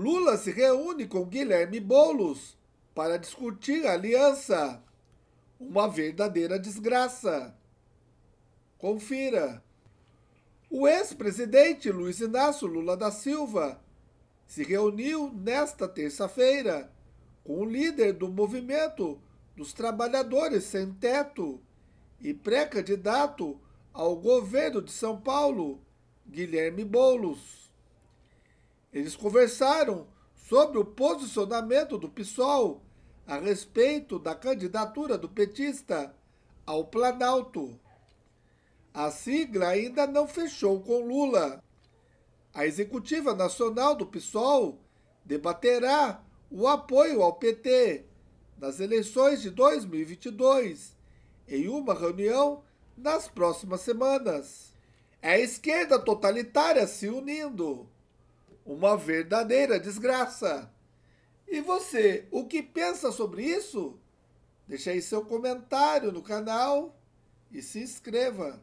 Lula se reúne com Guilherme Boulos para discutir a aliança. Uma verdadeira desgraça. Confira. O ex-presidente Luiz Inácio Lula da Silva se reuniu nesta terça-feira com o líder do movimento dos trabalhadores sem teto e pré-candidato ao governo de São Paulo, Guilherme Boulos. Eles conversaram sobre o posicionamento do PSOL a respeito da candidatura do petista ao Planalto. A sigla ainda não fechou com Lula. A executiva nacional do PSOL debaterá o apoio ao PT nas eleições de 2022 em uma reunião nas próximas semanas. É a esquerda totalitária se unindo. Uma verdadeira desgraça. E você, o que pensa sobre isso? Deixe aí seu comentário no canal e se inscreva.